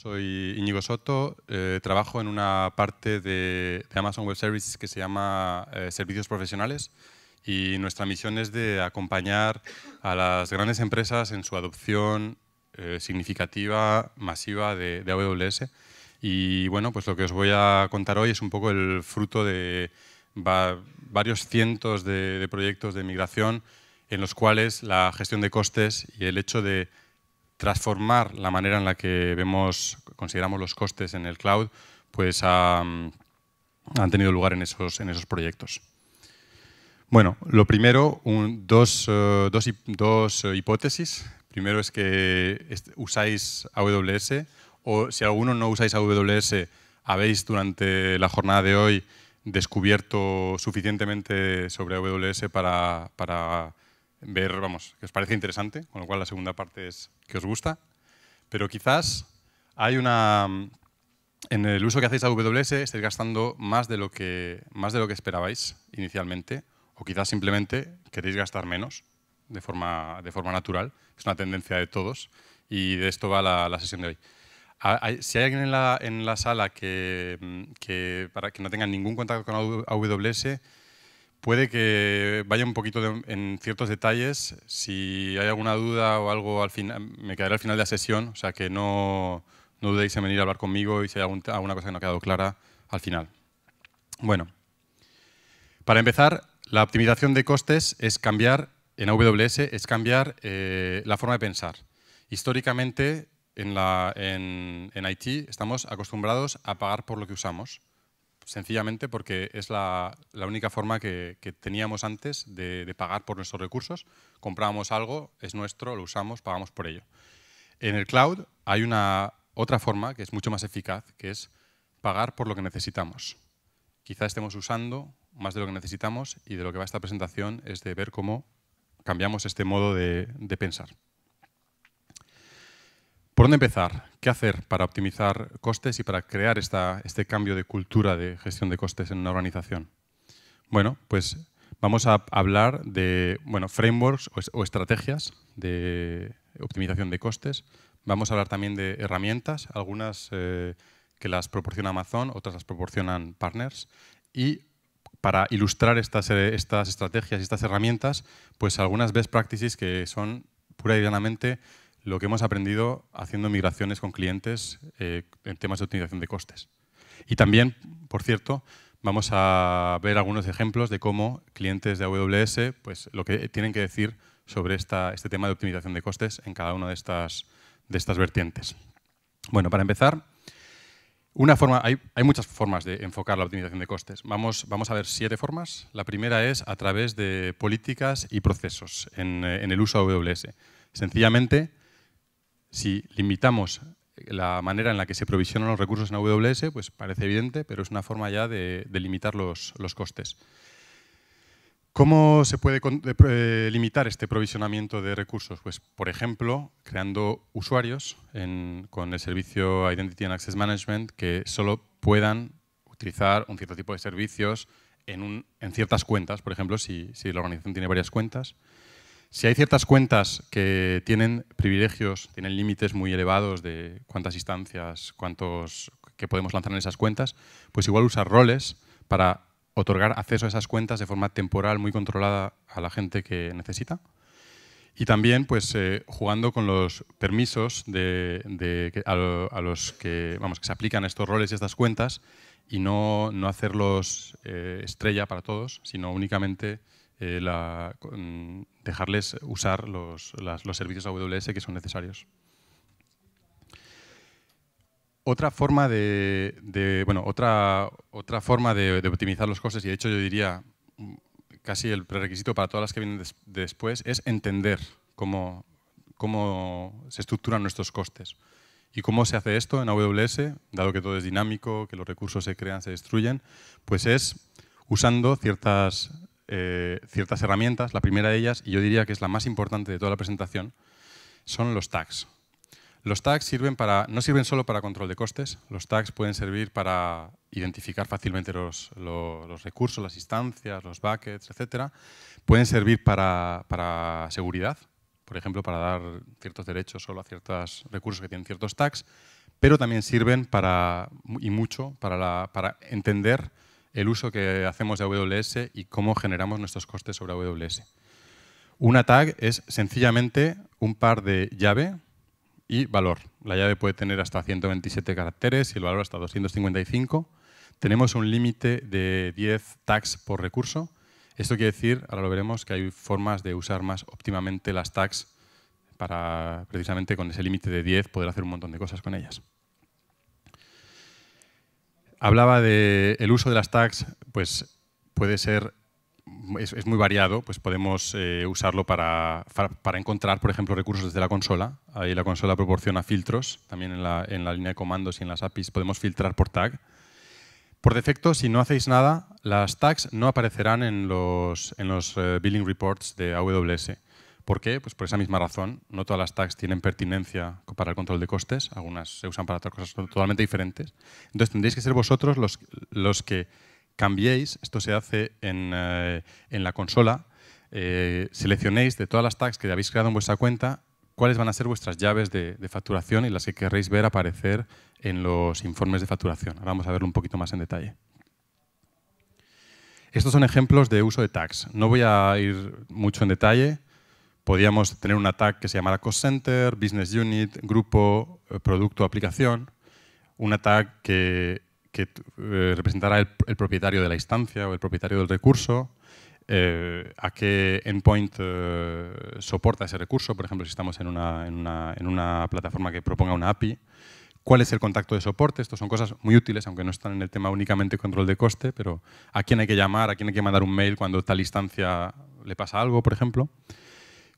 Soy Íñigo Soto, eh, trabajo en una parte de, Amazon Web Services que se llama eh, Servicios Profesionales y nuestra misión es de acompañar a las grandes empresas en su adopción eh, significativa, masiva de, AWS. Y bueno, pues lo que os voy a contar hoy es un poco el fruto de varios cientos de proyectos de migración en los cuales la gestión de costes y el hecho de transformar la manera en la que vemos, consideramos los costes en el cloud, pues mm, han tenido lugar en esos, en esos proyectos. Bueno, lo primero, dos, eh, dos, eh, hipótesis. Primero es que usáis AWS o si alguno no usáis AWS, habéis durante la jornada de hoy descubierto suficientemente sobre AWS para ver, vamos, que os parece interesante, con lo cual la segunda parte es que os gusta, pero quizás hay una... En el uso que hacéis a AWS estáis gastando más de lo que, más de lo que esperabais inicialmente, o quizás simplemente queréis gastar menos de forma, de forma natural, es una tendencia de todos, y de esto va la, sesión de hoy. Ah, si hay alguien en la, en la sala que, que, para que no tenga ningún contacto con AWS, Puede que vaya un poquito en ciertos detalles. Si hay alguna duda o algo, al final, me quedaré al final de la sesión. O sea, que no, dudéis en venir a hablar conmigo y si hay alguna cosa que no ha quedado clara, al final. Bueno, para empezar, la optimización de costes es cambiar, en AWS, es cambiar eh, la forma de pensar. Históricamente, en, la, en, en IT, estamos acostumbrados a pagar por lo que usamos sencillamente porque es la, única forma que, teníamos antes de, pagar por nuestros recursos. Comprábamos algo, es nuestro, lo usamos, pagamos por ello. En el cloud hay una otra forma que es mucho más eficaz, que es pagar por lo que necesitamos. Quizá estemos usando más de lo que necesitamos y de lo que va esta presentación es de ver cómo cambiamos este modo de pensar. ¿Por dónde empezar? ¿Qué hacer para optimizar costes y para crear esta, este cambio de cultura de gestión de costes en una organización? Bueno, pues vamos a hablar de bueno, frameworks o, estrategias de optimización de costes. Vamos a hablar también de herramientas, algunas eh, que las proporciona Amazon, otras las proporcionan partners. Y para ilustrar estas, eh, estas estrategias y estas herramientas, pues algunas best practices que son pura y llanamente lo que hemos aprendido haciendo migraciones con clientes eh, en temas de optimización de costes. Y también, por cierto, vamos a ver algunos ejemplos de cómo clientes de AWS pues, lo que tienen que decir sobre esta, este tema de optimización de costes en cada una de estas, de estas vertientes. Bueno, para empezar, una forma, hay, hay, muchas formas de enfocar la optimización de costes. Vamos, vamos, a ver siete formas. La primera es a través de políticas y procesos en, eh, en el uso de AWS. Sencillamente, si limitamos la manera en la que se provisionan los recursos en AWS, pues parece evidente, pero es una forma ya de, limitar los, costes. ¿Cómo se puede eh, limitar este provisionamiento de recursos? Pues, por ejemplo, creando usuarios con el servicio Identity and Access Management que solo puedan utilizar un cierto tipo de servicios en, ciertas cuentas, por ejemplo, si la organización tiene varias cuentas. Si hay ciertas cuentas que tienen privilegios, tienen límites muy elevados de cuántas instancias, cuántos que podemos lanzar en esas cuentas, pues igual usar roles para otorgar acceso a esas cuentas de forma temporal, muy controlada a la gente que necesita. Y también pues, eh, jugando con los permisos de, a, los que, vamos, que se aplican estos roles y estas cuentas y no, hacerlos eh, estrella para todos, sino únicamente eh, la, dejarles usar los, los servicios AWS que son necesarios. Otra forma de, bueno, otra, otra forma de, optimizar los costes, y de hecho yo diría mm, casi el prerequisito para todas las que vienen después, es entender cómo, cómo se estructuran nuestros costes. ¿Y cómo se hace esto en AWS? Dado que todo es dinámico, que los recursos se crean, se destruyen, pues es usando ciertas eh, ciertas herramientas. La primera de ellas, y yo diría que es la más importante de toda la presentación, son los tags. Los tags sirven para, no sirven solo para control de costes, los tags pueden servir para identificar fácilmente los, recursos, las instancias, los buckets, etc. Pueden servir para, seguridad, por ejemplo, para dar ciertos derechos solo a ciertos recursos que tienen ciertos tags, pero también sirven para, y mucho para entender el uso que hacemos de AWS y cómo generamos nuestros costes sobre AWS. Una tag es sencillamente un par de llave y valor. La llave puede tener hasta 127 caracteres y el valor hasta 255. Tenemos un límite de 10 tags por recurso. Esto quiere decir, ahora lo veremos, que hay formas de usar más óptimamente las tags para precisamente con ese límite de 10 poder hacer un montón de cosas con ellas. Hablaba de el uso de las tags, pues puede ser, es, muy variado, pues podemos eh, usarlo para, encontrar, por ejemplo, recursos desde la consola. Ahí la consola proporciona filtros, también en la, línea de comandos y en las APIs podemos filtrar por tag. Por defecto, si no hacéis nada, las tags no aparecerán en los, en los eh, billing reports de AWS. ¿Por qué? Pues por esa misma razón. No todas las tags tienen pertinencia para el control de costes. Algunas se usan para otras cosas totalmente diferentes. Entonces tendréis que ser vosotros los, que cambiéis. Esto se hace en, eh, la consola. Eh, seleccionéis de todas las tags que habéis creado en vuestra cuenta cuáles van a ser vuestras llaves de, de, facturación y las que querréis ver aparecer en los informes de facturación. Ahora vamos a verlo un poquito más en detalle. Estos son ejemplos de uso de tags. No voy a ir mucho en detalle podíamos tener un tag que se llamara Cost Center, Business Unit, Grupo, eh, Producto, Aplicación, un tag que, representará eh, representara el, propietario de la instancia o el propietario del recurso, eh, a qué endpoint soporta ese recurso, por ejemplo, si estamos en una, plataforma que proponga una API, cuál es el contacto de soporte, Estos son cosas muy útiles, aunque no están en el tema únicamente control de coste, pero a quién hay que llamar, a quién hay que mandar un mail cuando tal instancia le pasa algo, por ejemplo.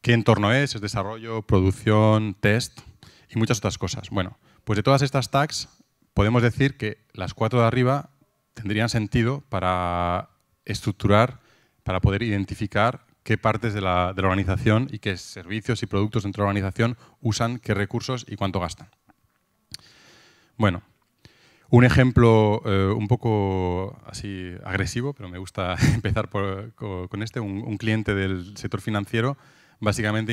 ¿Qué entorno es? ¿Es desarrollo, producción, test y muchas otras cosas? Bueno, pues de todas estas tags podemos decir que las cuatro de arriba tendrían sentido para estructurar, para poder identificar qué partes de la, organización y qué servicios y productos dentro de la organización usan, qué recursos y cuánto gastan. Bueno, un ejemplo eh, un poco así agresivo, pero me gusta empezar con este, un cliente del sector financiero básicamente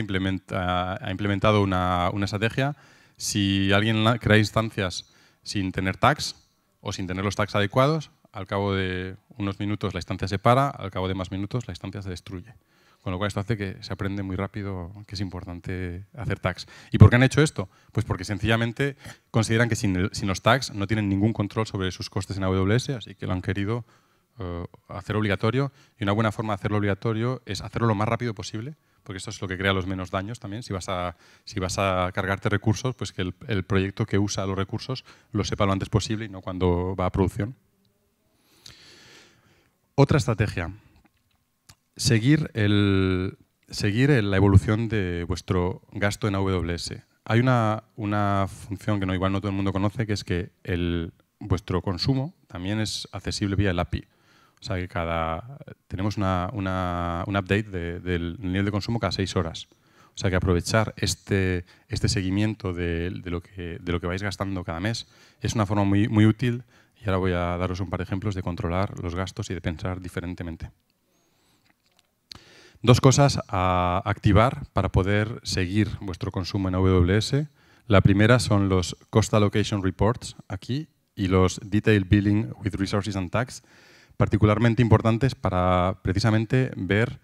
ha implementado una, estrategia. Si alguien crea instancias sin tener tags o sin tener los tags adecuados, al cabo de unos minutos la instancia se para, al cabo de más minutos la instancia se destruye. Con lo cual esto hace que se aprende muy rápido que es importante hacer tags. ¿Y por qué han hecho esto? Pues porque sencillamente consideran que sin, sin los tags no tienen ningún control sobre sus costes en AWS, así que lo han querido eh, hacer obligatorio y una buena forma de hacerlo obligatorio es hacerlo lo más rápido posible porque esto es lo que crea los menos daños también. Si vas a, si vas a cargarte recursos, pues que el, proyecto que usa los recursos lo sepa lo antes posible y no cuando va a producción. Otra estrategia, seguir, el, seguir la evolución de vuestro gasto en AWS. Hay una, función que no, igual no todo el mundo conoce, que es que el, vuestro consumo también es accesible vía el API. O sea, que cada, tenemos un update del nivel de consumo cada seis horas. O sea, que aprovechar este, este seguimiento de, lo que, de lo que vais gastando cada mes es una forma muy, muy útil y ahora voy a daros un par de ejemplos de controlar los gastos y de pensar diferentemente. Dos cosas a activar para poder seguir vuestro consumo en AWS. La primera son los Cost Allocation Reports aquí y los Detailed Billing with Resources and Tax, particularmente importantes para precisamente ver,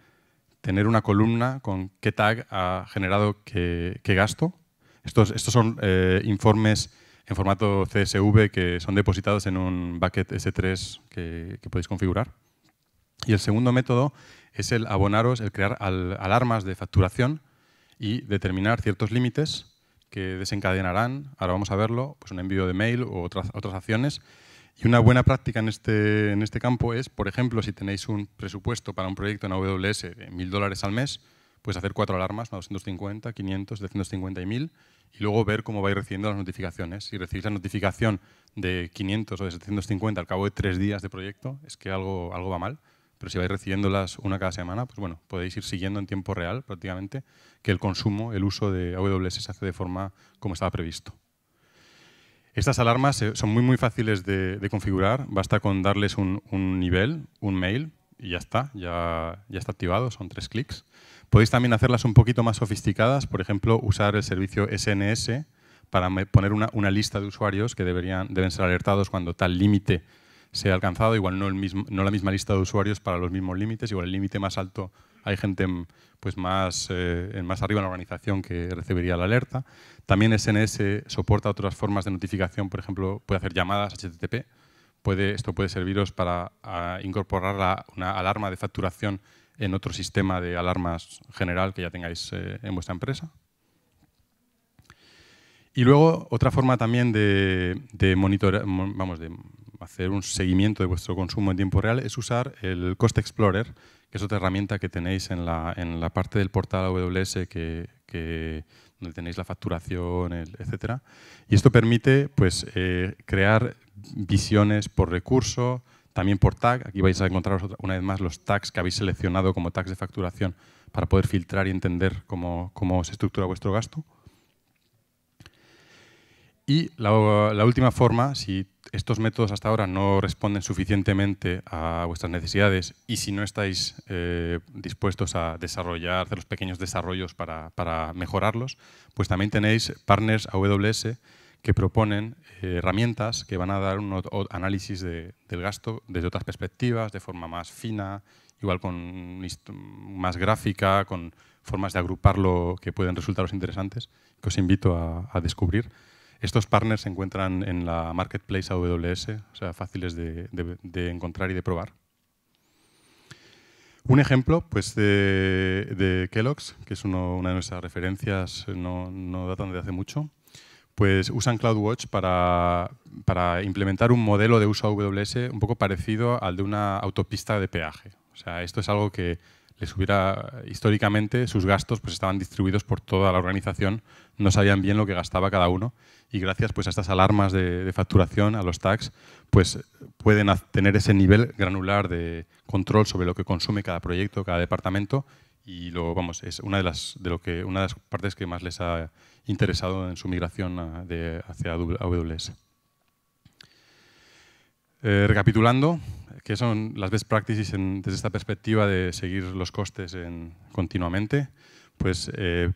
tener una columna con qué tag ha generado qué, gasto. Estos, estos son eh, informes en formato CSV que son depositados en un bucket S3 que, podéis configurar. Y el segundo método es el abonaros, el crear alarmas de facturación y determinar ciertos límites que desencadenarán, ahora vamos a verlo, pues un envío de mail u otras, otras acciones y una buena práctica en este, en este campo es, por ejemplo, si tenéis un presupuesto para un proyecto en AWS de 1.000 dólares al mes, pues hacer cuatro alarmas, 250, 500, 750 y 1.000, y luego ver cómo vais recibiendo las notificaciones. Si recibís la notificación de 500 o de 750 al cabo de tres días de proyecto, es que algo, algo va mal. Pero si vais recibiéndolas una cada semana, pues bueno, podéis ir siguiendo en tiempo real prácticamente que el consumo, el uso de AWS se hace de forma como estaba previsto. Estas alarmas eh, son muy, muy fáciles de, configurar. Basta con darles un, nivel, un mail, y ya está, ya, ya está activado, son tres clics. Podéis también hacerlas un poquito más sofisticadas, por ejemplo, usar el servicio SNS para poner una, lista de usuarios que deberían, deben ser alertados cuando tal límite sea alcanzado, igual no, mismo, no la misma lista de usuarios para los mismos límites, igual el límite más alto hay gente mm, pues más, eh, más arriba en la organización que recibiría la alerta. También SNS soporta otras formas de notificación, por ejemplo, puede hacer llamadas HTTP. Puede, esto puede serviros para ah, incorporar una alarma de facturación en otro sistema de alarmas general que ya tengáis eh, en vuestra empresa. Y luego, otra forma también de, de de hacer un seguimiento de vuestro consumo en tiempo real es usar el Cost Explorer, que es otra herramienta que tenéis en la, en la parte del portal AWS que, donde tenéis la facturación, etc. Y esto permite pues, eh, crear visiones por recurso, también por tag. Aquí vais a encontrar una vez más los tags que habéis seleccionado como tags de facturación para poder filtrar y entender cómo se estructura vuestro gasto. Y la, última forma, si estos métodos hasta ahora no responden suficientemente a vuestras necesidades y si no estáis eh, dispuestos a desarrollar, hacer los pequeños desarrollos para, mejorarlos, pues también tenéis partners AWS que proponen eh, herramientas que van a dar un análisis del gasto desde otras perspectivas, de forma más fina, igual con más gráfica, con formas de agruparlo que pueden resultaros interesantes, que os invito a descubrir. Estos partners se encuentran en la marketplace AWS, o sea, fáciles de, encontrar y de probar. Un ejemplo pues, de, Kellogg's, que es una de nuestras referencias, no, datan de hace mucho, pues usan CloudWatch para, implementar un modelo de uso AWS un poco parecido al de una autopista de peaje. O sea, esto es algo que históricamente, sus gastos pues, estaban distribuidos por toda la organización, no sabían bien lo que gastaba cada uno y gracias pues, a estas alarmas de, facturación, a los tags, pues, pueden tener ese nivel granular de control sobre lo que consume cada proyecto, cada departamento y lo, vamos, es una de, las, de lo que, una de las partes que más les ha interesado en su migración de, hacia AWS. Eh, recapitulando, ¿Qué son las best practices desde esta perspectiva de seguir los costes en, continuamente? Pues eh,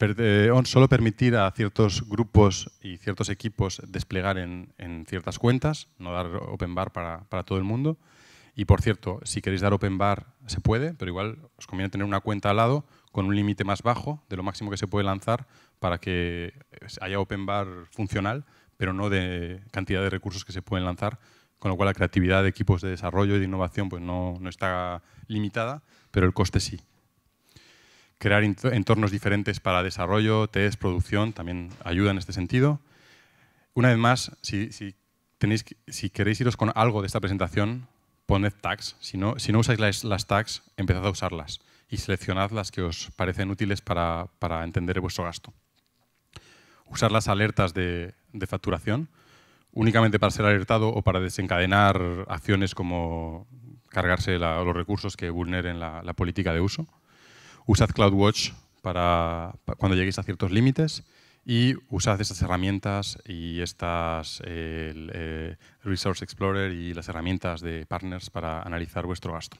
eh, solo permitir a ciertos grupos y ciertos equipos desplegar en, ciertas cuentas, no dar open bar para, para, todo el mundo. Y por cierto, si queréis dar open bar se puede, pero igual os conviene tener una cuenta al lado con un límite más bajo de lo máximo que se puede lanzar para que eh, haya open bar funcional, pero no de cantidad de recursos que se pueden lanzar con lo cual la creatividad de equipos de desarrollo y de innovación pues no, está limitada, pero el coste sí. Crear entornos diferentes para desarrollo, test, producción, también ayuda en este sentido. Una vez más, si, tenéis, si queréis iros con algo de esta presentación, poned tags. Si no, si no usáis las, las, tags, empezad a usarlas y seleccionad las que os parecen útiles para, entender vuestro gasto. Usar las alertas de, de facturación únicamente para ser alertado o para desencadenar acciones como cargarse los recursos que vulneren la, política de uso. Usad CloudWatch para, cuando lleguéis a ciertos límites y usad estas herramientas y estas eh, Resource Explorer y las herramientas de partners para analizar vuestro gasto.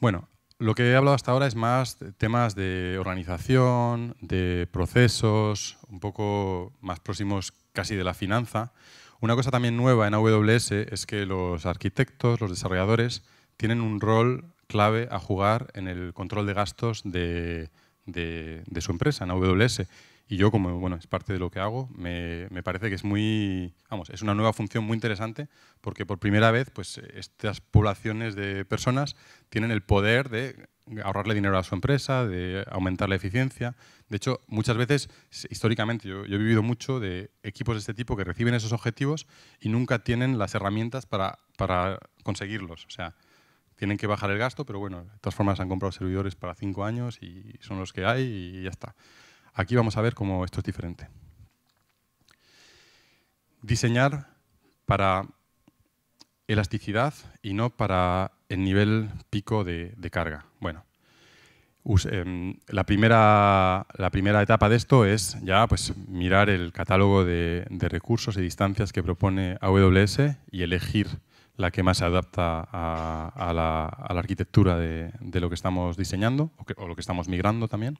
Bueno, lo que he hablado hasta ahora es más temas de organización, de procesos, un poco más próximos casi de la finanza. Una cosa también nueva en AWS es que los arquitectos, los desarrolladores, tienen un rol clave a jugar en el control de gastos de, su empresa, en AWS. Y yo, como bueno, es parte de lo que hago, me, me, parece que es muy, vamos, es una nueva función muy interesante porque por primera vez, pues estas poblaciones de personas tienen el poder de ahorrarle dinero a su empresa, de aumentar la eficiencia. De hecho, muchas veces, históricamente, yo, he vivido mucho de equipos de este tipo que reciben esos objetivos y nunca tienen las herramientas para, para conseguirlos. O sea, tienen que bajar el gasto, pero bueno, de todas formas han comprado servidores para cinco años y son los que hay y ya está. Aquí vamos a ver cómo esto es diferente. Diseñar para elasticidad y no para el nivel pico de, carga. Bueno, em, la primera, etapa de esto es ya pues, mirar el catálogo de, recursos y distancias que propone AWS y elegir la que más se adapta a, la, arquitectura de, lo que estamos diseñando o lo que estamos migrando también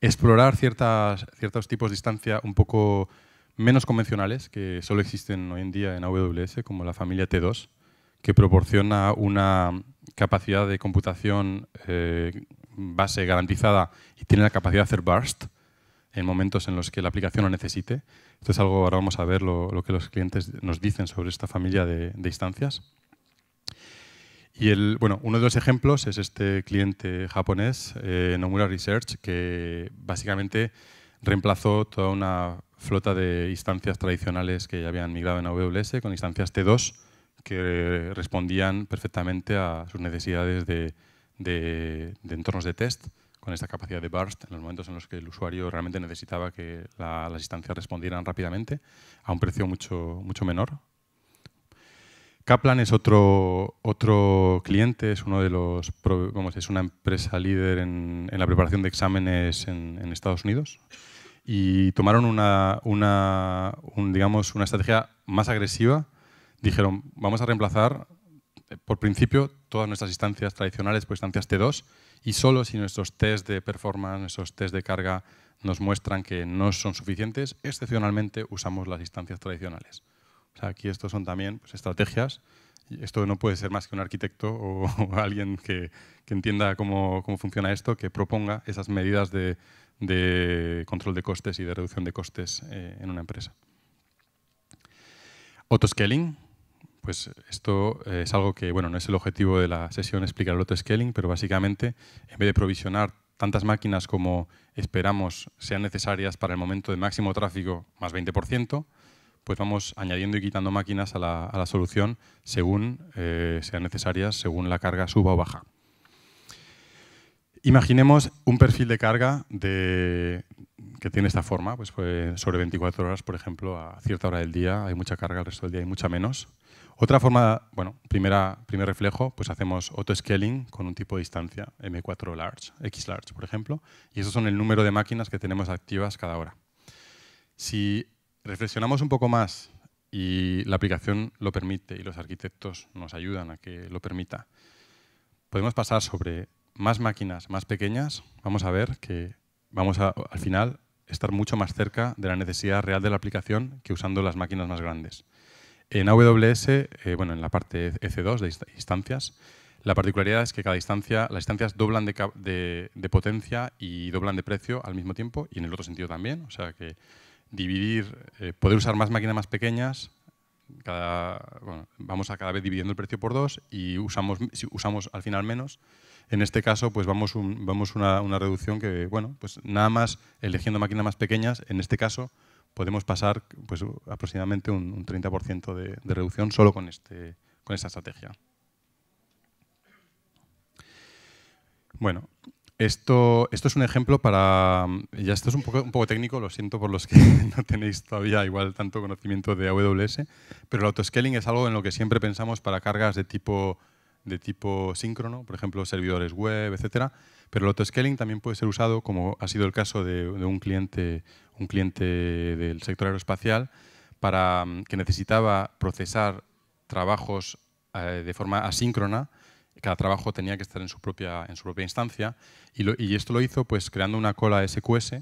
explorar ciertos tipos de distancia un poco menos convencionales que solo existen hoy en día en AWS, como la familia T2, que proporciona una capacidad de computación eh, base garantizada y tiene la capacidad de hacer burst en momentos en los que la aplicación lo necesite. Esto es algo, ahora vamos a ver lo, que los clientes nos dicen sobre esta familia de instancias. Y bueno, uno de los ejemplos es este cliente japonés, eh, Nomura Research, que básicamente reemplazó toda una flota de instancias tradicionales que ya habían migrado en AWS con instancias T2 que respondían perfectamente a sus necesidades de, entornos de test con esta capacidad de burst en los momentos en los que el usuario realmente necesitaba que las instancias respondieran rápidamente a un precio mucho, mucho menor Kaplan es otro, otro cliente, es uno de los es una empresa líder en, la preparación de exámenes en, Estados Unidos y tomaron una, una digamos, una estrategia más agresiva. Dijeron, vamos a reemplazar eh, por principio todas nuestras instancias tradicionales por instancias T2 y solo si nuestros test de performance, nuestros test de carga nos muestran que no son suficientes, excepcionalmente usamos las instancias tradicionales aquí estos son también pues, estrategias. Esto no puede ser más que un arquitecto o, alguien que, entienda cómo, funciona esto, que proponga esas medidas de, control de costes y de reducción de costes eh, en una empresa. Autoscaling, pues esto eh, es algo que, bueno, no es el objetivo de la sesión explicar el autoscaling, pero básicamente en vez de provisionar tantas máquinas como esperamos sean necesarias para el momento de máximo tráfico, más 20%, pues vamos añadiendo y quitando máquinas a la, solución según eh, sean necesarias, según la carga suba o baja. Imaginemos un perfil de carga de, que tiene esta forma, pues, pues sobre 24 horas, por ejemplo, a cierta hora del día hay mucha carga, el resto del día hay mucha menos. Otra forma, bueno, primera, primer reflejo, pues hacemos auto-scaling con un tipo de distancia, M4 large, X large, por ejemplo, y esos son el número de máquinas que tenemos activas cada hora. Si reflexionamos un poco más y la aplicación lo permite y los arquitectos nos ayudan a que lo permita, podemos pasar sobre más máquinas más pequeñas, vamos a ver que vamos al final estar mucho más cerca de la necesidad real de la aplicación que usando las máquinas más grandes. En AWS, eh, bueno, en la parte EC2 de instancias, la particularidad es que cada instancia, las instancias doblan de, de potencia y doblan de precio al mismo tiempo y en el otro sentido también, o sea que dividir, eh, poder usar más máquinas más pequeñas, cada, vamos a cada vez dividiendo el precio por dos y usamos, usamos al final menos. En este caso, pues vamos, un, vamos una, una, reducción que, bueno, pues nada más eligiendo máquinas más pequeñas, en este caso podemos pasar pues, aproximadamente un, un 30% de, de, reducción solo con, este, con esta estrategia. Bueno, esto, esto es un ejemplo para... Ya esto es un poco, un poco técnico, lo siento por los que no tenéis todavía igual tanto conocimiento de AWS, pero el autoscaling es algo en lo que siempre pensamos para cargas de tipo, de tipo síncrono, por ejemplo, servidores web, etcétera. Pero el autoscaling también puede ser usado, como ha sido el caso de, un, cliente, un cliente del sector aeroespacial, para, que necesitaba procesar trabajos eh, de forma asíncrona cada trabajo tenía que estar en su propia, su propia instancia y, esto lo hizo pues creando una cola SQS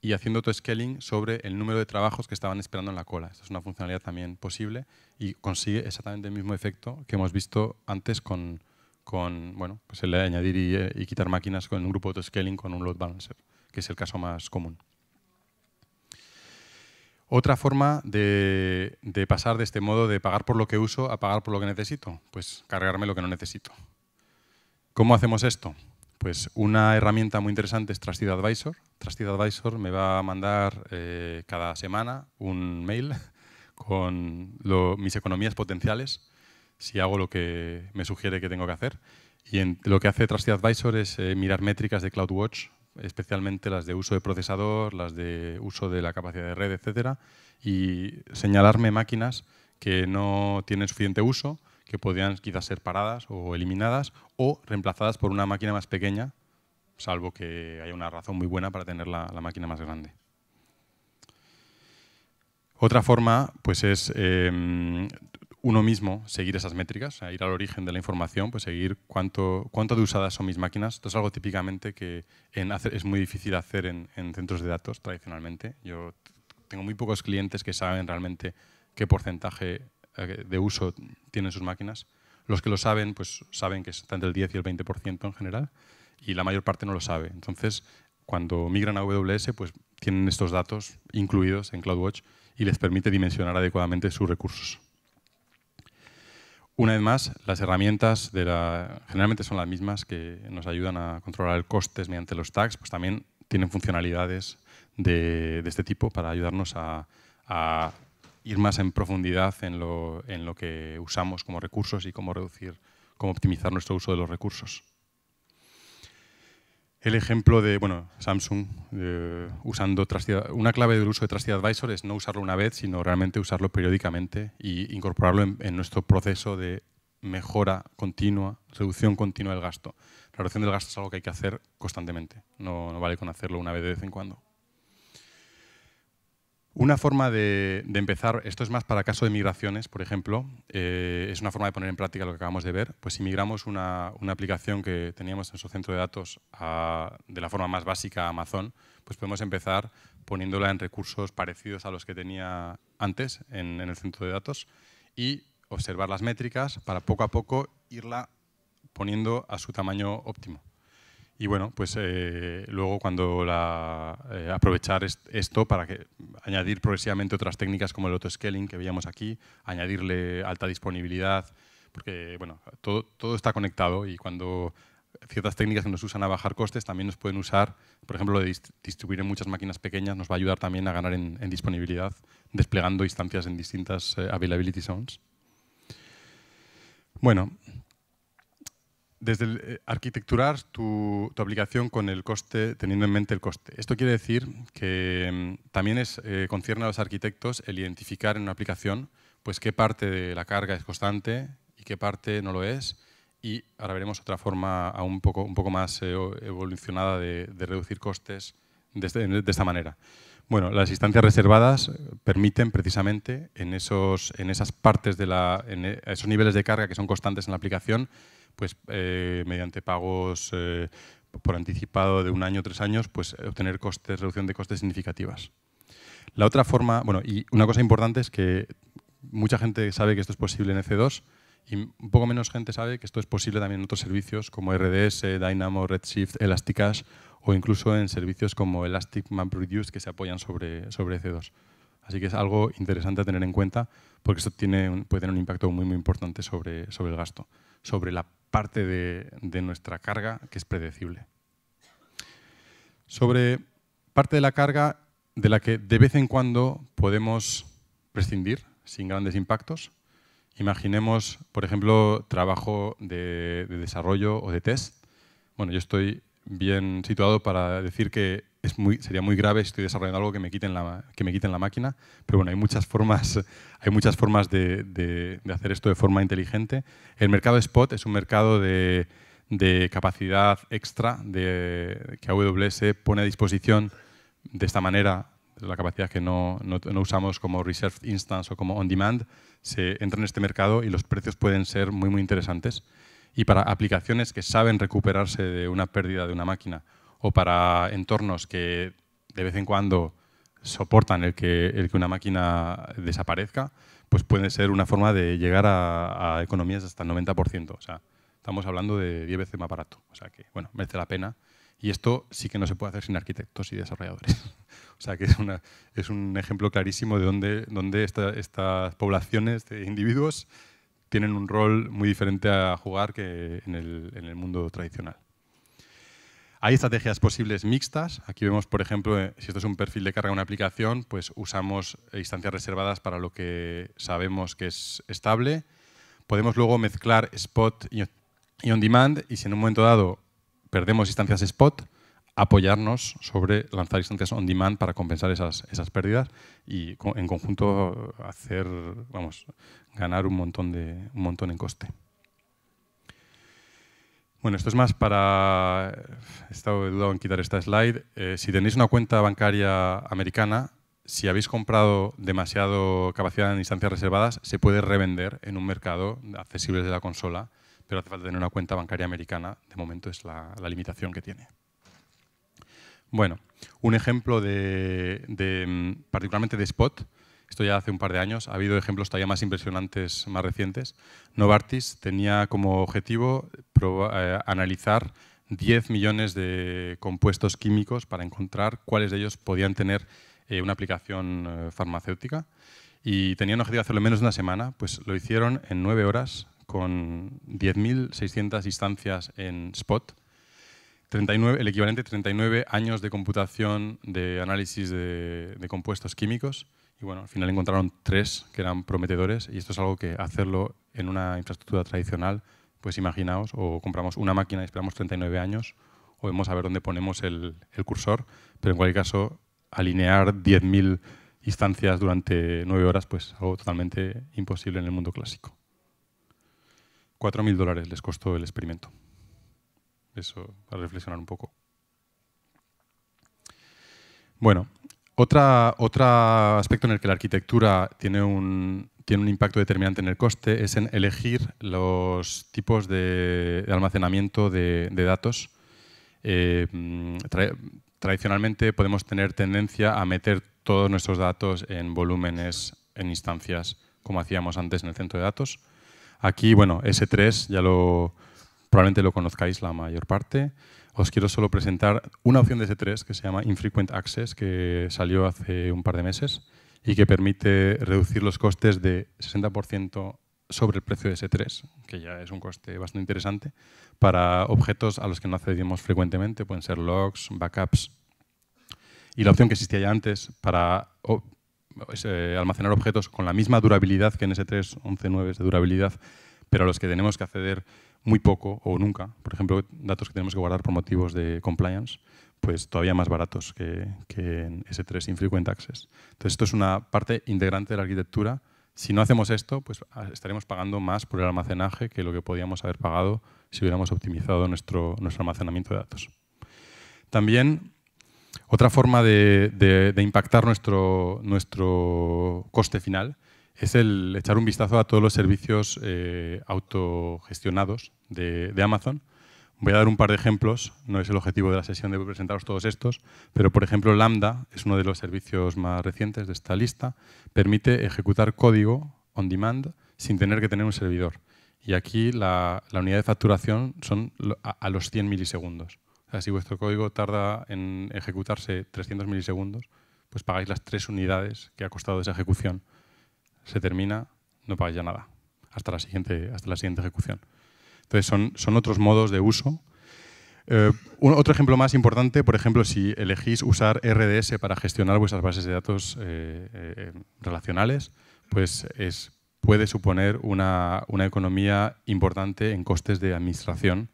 y haciendo auto-scaling sobre el número de trabajos que estaban esperando en la cola. Esta es una funcionalidad también posible y consigue exactamente el mismo efecto que hemos visto antes con, bueno, pues el añadir eh, y, quitar máquinas con un grupo de scaling con un load balancer, que es el caso más común. Otra forma de, de, pasar de este modo de pagar por lo que uso a pagar por lo que necesito, pues cargarme lo que no necesito. ¿Cómo hacemos esto? Pues una herramienta muy interesante es Trusted Advisor. Trusted Advisor me va a mandar eh, cada semana un mail con mis economías potenciales si hago lo que me sugiere que tengo que hacer. Y lo que hace Trusted Advisor es eh, mirar métricas de CloudWatch, especialmente las de uso de procesador, las de uso de la capacidad de red, etcétera, y señalarme máquinas que no tienen suficiente uso que podrían quizás ser paradas o eliminadas o reemplazadas por una máquina más pequeña, salvo que haya una razón muy buena para tener la, máquina más grande. Otra forma pues es em, uno mismo seguir esas métricas, ir al origen de la información, pues seguir cuánto, cuánto de usadas son mis máquinas. Esto es algo típicamente que es muy difícil hacer en, en, centros de datos tradicionalmente. Yo tengo muy pocos clientes que saben realmente qué porcentaje eh, de uso tienen sus máquinas. Los que lo saben, pues saben que está entre el 10 y el 20% en general, y la mayor parte no lo sabe. Entonces, cuando migran a AWS, pues tienen estos datos incluidos en CloudWatch y les permite dimensionar adecuadamente sus recursos. Una vez más, las herramientas de la, generalmente son las mismas que nos ayudan a controlar el costes mediante los tags, pues también tienen funcionalidades de, este tipo para ayudarnos a ir más en profundidad en lo, que usamos como recursos y cómo reducir, cómo optimizar nuestro uso de los recursos. El ejemplo de bueno, Samsung eh, usando una clave del uso de Trusted Advisor es no usarlo una vez, sino realmente usarlo periódicamente e incorporarlo en, nuestro proceso de mejora continua, reducción continua del gasto. La reducción del gasto es algo que hay que hacer constantemente, no vale con hacerlo una vez de vez en cuando. Una forma de, empezar, esto es más para caso de migraciones, por ejemplo, eh, es una forma de poner en práctica lo que acabamos de ver, pues si migramos una, aplicación que teníamos en su centro de datos de la forma más básica a Amazon, pues podemos empezar poniéndola en recursos parecidos a los que tenía antes en el centro de datos y observar las métricas para poco a poco irla poniendo a su tamaño óptimo. Y bueno, pues eh, luego cuando la, eh, aprovechar esto para que, añadir progresivamente otras técnicas como el auto-scaling que veíamos aquí, añadirle alta disponibilidad, porque bueno, todo, está conectado y cuando ciertas técnicas que nos usan a bajar costes también nos pueden usar, por ejemplo, de distribuir en muchas máquinas pequeñas nos va a ayudar también a ganar en, disponibilidad desplegando instancias en distintas eh, availability zones. Bueno, desde el, eh, arquitecturar tu, aplicación con el coste, teniendo en mente el coste. Esto quiere decir que mm, también es, eh, concierne a los arquitectos el identificar en una aplicación pues, qué parte de la carga es constante y qué parte no lo es. Y ahora veremos otra forma aún un poco, un poco más eh, evolucionada de, reducir costes de, este, de, esta manera. Bueno, las instancias reservadas permiten precisamente en, esos, en esas partes de la, en esos niveles de carga que son constantes en la aplicación pues eh, mediante pagos eh, por anticipado de un año o tres años, pues eh, obtener costes, reducción de costes significativas. La otra forma, bueno, y una cosa importante es que mucha gente sabe que esto es posible en EC2 y un poco menos gente sabe que esto es posible también en otros servicios como RDS, Dynamo, Redshift, ElastiCash o incluso en servicios como Elastic Map Reduce que se apoyan sobre, sobre EC2. Así que es algo interesante a tener en cuenta porque esto puede tener un impacto muy, muy importante sobre, sobre el gasto, sobre la parte de, nuestra carga que es predecible. Sobre parte de la carga de la que de vez en cuando podemos prescindir sin grandes impactos. Imaginemos, por ejemplo, trabajo de, de desarrollo o de test. Bueno, yo estoy bien situado para decir que muy, sería muy grave si estoy desarrollando algo que me quiten la, la máquina, pero bueno, hay muchas formas, de, hacer esto de forma inteligente. El mercado spot es un mercado de, capacidad extra que AWS pone a disposición de esta manera, la capacidad que no, usamos como reserved instance o como on demand, se entra en este mercado y los precios pueden ser muy, muy interesantes. Y para aplicaciones que saben recuperarse de una pérdida de una máquina o para entornos que de vez en cuando soportan el que, una máquina desaparezca, pues puede ser una forma de llegar a, economías hasta el 90%. O sea, estamos hablando de 10 veces más barato. O sea que, bueno, merece la pena. Y esto sí que no se puede hacer sin arquitectos y desarrolladores. o sea que es, un ejemplo clarísimo de dónde, estas poblaciones de individuos tienen un rol muy diferente a jugar que en el mundo tradicional. Hay estrategias posibles mixtas. Aquí vemos, por ejemplo, eh, si esto es un perfil de carga de una aplicación, pues usamos eh, instancias reservadas para lo que sabemos que es estable. Podemos luego mezclar spot y on-demand y si en un momento dado perdemos instancias spot, apoyarnos sobre lanzar instancias on demand para compensar esas, pérdidas y en conjunto hacer, vamos, ganar un montón, de, un montón en coste. Bueno, esto es más para... He estado de en quitar esta slide. Eh, si tenéis una cuenta bancaria americana, si habéis comprado demasiado capacidad en instancias reservadas, se puede revender en un mercado accesible de la consola, pero hace falta tener una cuenta bancaria americana. De momento es la, limitación que tiene. Bueno, un ejemplo de mm, particularmente de Spot, esto ya hace un par de años, ha habido ejemplos todavía más impresionantes, más recientes. Novartis tenía como objetivo eh, analizar 10 millones de compuestos químicos para encontrar cuáles de ellos podían tener eh, una aplicación eh, farmacéutica y tenían objetivo de hacerlo en menos de una semana, pues lo hicieron en 9 horas con 10.600 instancias en Spot, 39, el equivalente a 39 años de computación de análisis de compuestos químicos, y bueno, al final encontraron tres que eran prometedores y esto es algo que hacerlo en una infraestructura tradicional, pues imaginaos, o compramos una máquina y esperamos 39 años, o vemos a ver dónde ponemos el, cursor, pero en cualquier caso, alinear 10.000 instancias durante 9 horas, pues algo totalmente imposible en el mundo clásico. 4.000 dólares les costó el experimento. Eso, para reflexionar un poco. Bueno, otra, otro aspecto en el que la arquitectura tiene un, impacto determinante en el coste es en elegir los tipos de, almacenamiento de, datos. Eh, tradicionalmente podemos tener tendencia a meter todos nuestros datos en volúmenes, en instancias, como hacíamos antes en el centro de datos. Aquí, bueno, S3 ya lo probablemente lo conozcáis la mayor parte os quiero solo presentar una opción de S3 que se llama Infrequent Access, que salió hace un par de meses y que permite reducir los costes de 60% sobre el precio de S3, que ya es un coste bastante interesante, para objetos a los que no accedimos frecuentemente, pueden ser logs, backups. Y la opción que existía ya antes para eh, almacenar objetos con la misma durabilidad que en S3 11.9 de durabilidad, pero a los que tenemos que acceder muy poco o nunca. Por ejemplo, datos que tenemos que guardar por motivos de compliance, pues todavía más baratos que, en S3 Infrequent Access. Entonces, esto es una parte integrante de la arquitectura. Si no hacemos esto, pues ah, estaremos pagando más por el almacenaje que lo que podíamos haber pagado si hubiéramos optimizado nuestro, nuestro almacenamiento de datos. También otra forma de, impactar nuestro, nuestro coste final es el echar un vistazo a todos los servicios eh, autogestionados de, Amazon. Voy a dar un par de ejemplos, no es el objetivo de la sesión de presentaros todos estos, pero por ejemplo Lambda es uno de los servicios más recientes de esta lista, permite ejecutar código on demand sin tener que tener un servidor. Y aquí la, unidad de facturación son a, los 100 milisegundos. O si vuestro código tarda en ejecutarse 300 milisegundos, pues pagáis las tres unidades que ha costado esa ejecución se termina, no pagáis ya nada, hasta la siguiente, hasta la siguiente ejecución. Entonces, son, otros modos de uso. Eh, otro ejemplo más importante, por ejemplo, si elegís usar RDS para gestionar vuestras bases de datos eh, eh, relacionales, pues puede suponer una, economía importante en costes de administración,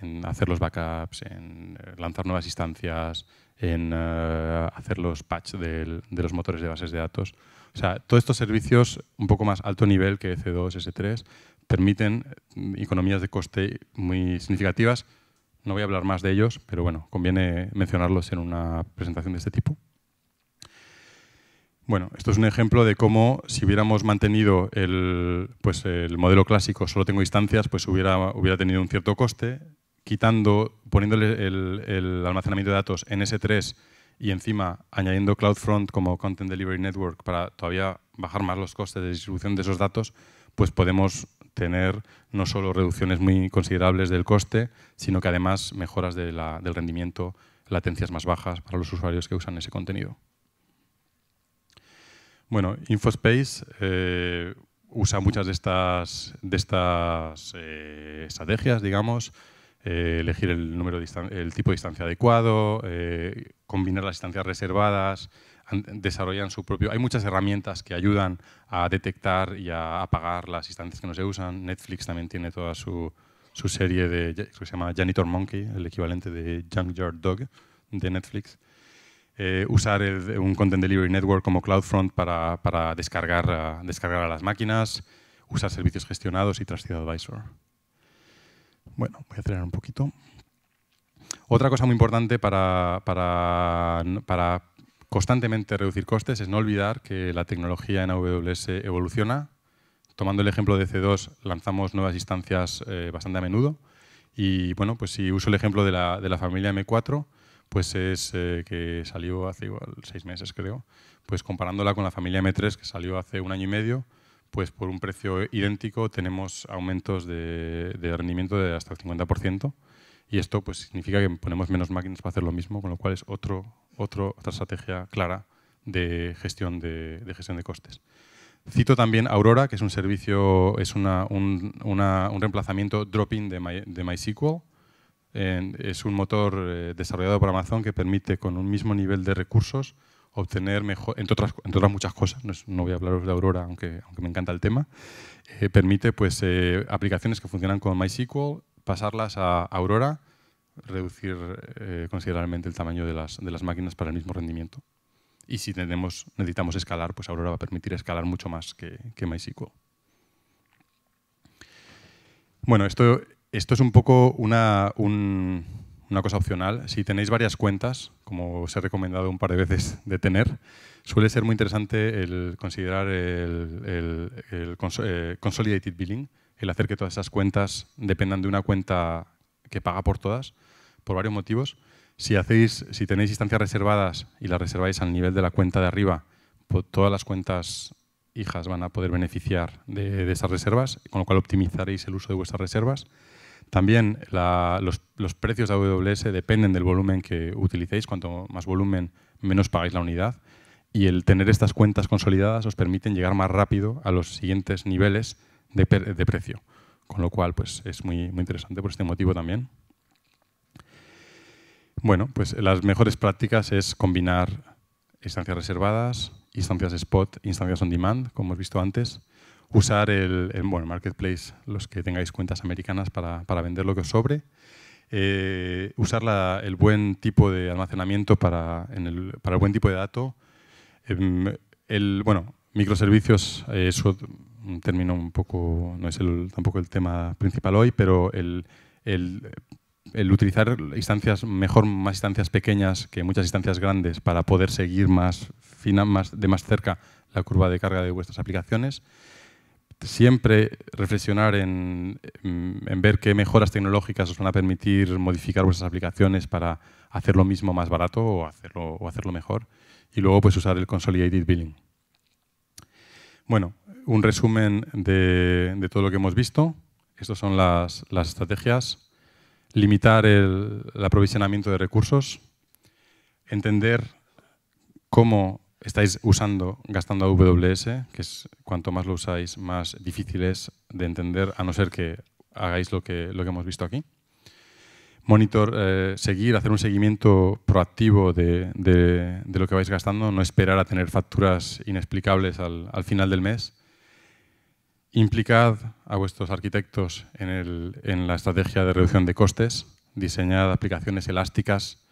en hacer los backups, en lanzar nuevas instancias, en hacer los patch de los motores de bases de datos. O sea, todos estos servicios un poco más alto nivel que s 2 S3 permiten mm, economías de coste muy significativas. No voy a hablar más de ellos, pero bueno, conviene mencionarlos en una presentación de este tipo. Bueno, esto es un ejemplo de cómo si hubiéramos mantenido el, pues, modelo clásico solo tengo instancias, pues hubiera, hubiera tenido un cierto coste. Quitando, poniéndole el, el almacenamiento de datos en S3 y encima añadiendo CloudFront como Content Delivery Network para todavía bajar más los costes de distribución de esos datos, pues podemos tener no solo reducciones muy considerables del coste, sino que además mejoras del rendimiento, latencias más bajas para los usuarios que usan ese contenido. Bueno, InfoSpace eh, usa muchas de estas, de estas eh, estrategias, digamos, eh, elegir el, número el tipo de distancia adecuado, eh, combinar las instancias reservadas, desarrollan su propio... Hay muchas herramientas que ayudan a detectar y a apagar las instancias que no se usan. Netflix también tiene toda su, serie de, se llama Janitor Monkey, el equivalente de Junkyard Dog de Netflix. Eh, usar un Content Delivery Network como CloudFront para, para descargar, descargar a las máquinas, usar servicios gestionados y Trusted Advisor. Bueno, voy a acelerar un poquito. Otra cosa muy importante para, constantemente reducir costes es no olvidar que la tecnología en AWS evoluciona. Tomando el ejemplo de C2, lanzamos nuevas instancias eh, bastante a menudo. Y bueno, pues si uso el ejemplo de la, familia M4, pues es eh, que salió hace igual seis meses, creo. Pues comparándola con la familia M3, que salió hace un año y medio, pues por un precio idéntico tenemos aumentos de, rendimiento de hasta el 50%. Y esto pues, significa que ponemos menos máquinas para hacer lo mismo, con lo cual es otro, otra estrategia clara de gestión de, gestión de costes. Cito también Aurora, que es un servicio, es un, reemplazamiento drop-in de, My, de, MySQL. es un motor eh, desarrollado por Amazon que permite con un mismo nivel de recursos obtener mejor, entre otras, muchas cosas, no, voy a hablaros de Aurora, aunque, aunque me encanta el tema, eh, permite pues, eh, aplicaciones que funcionan con MySQL, pasarlas a Aurora, reducir eh, considerablemente el tamaño de las, máquinas para el mismo rendimiento. Y si tenemos, necesitamos escalar, pues Aurora va a permitir escalar mucho más que, MySQL. Bueno, esto, esto es un poco una, un, una cosa opcional, si tenéis varias cuentas, como os he recomendado un par de veces de tener, suele ser muy interesante el considerar el, eh, consolidated billing, el hacer que todas esas cuentas dependan de una cuenta que paga por todas, por varios motivos. Si, hacéis, si tenéis instancias reservadas y las reserváis al nivel de la cuenta de arriba, todas las cuentas hijas van a poder beneficiar de, de esas reservas, con lo cual optimizaréis el uso de vuestras reservas. También los, precios de AWS dependen del volumen que utilicéis. Cuanto más volumen, menos pagáis la unidad. Y el tener estas cuentas consolidadas os permiten llegar más rápido a los siguientes niveles de, precio. Con lo cual, pues, es muy, muy interesante por este motivo también. Bueno, pues las mejores prácticas es combinar instancias reservadas, instancias spot, instancias on demand, como hemos visto antes, usar el, el marketplace, los que tengáis cuentas americanas para, vender lo que os sobre. Eh, usar el buen tipo de almacenamiento para, el, buen tipo de dato. Em, el, bueno, microservicios eso un un poco, no es tampoco el tema principal hoy, pero el, utilizar instancias, mejor más instancias pequeñas que muchas instancias grandes para poder seguir más de más cerca la curva de carga de vuestras aplicaciones siempre reflexionar en, ver qué mejoras tecnológicas os van a permitir modificar vuestras aplicaciones para hacer lo mismo más barato o hacerlo, o hacerlo mejor. Y luego pues usar el Consolidated Billing. Bueno, un resumen de, todo lo que hemos visto. Estas son las, estrategias. Limitar el aprovisionamiento de recursos. Entender cómo estáis usando, gastando AWS, que es cuanto más lo usáis, más difícil es de entender, a no ser que hagáis lo que, lo que hemos visto aquí. Monitor, eh, seguir, hacer un seguimiento proactivo de, lo que vais gastando, no esperar a tener facturas inexplicables al, final del mes. Implicad a vuestros arquitectos en, en la estrategia de reducción de costes, diseñad aplicaciones elásticas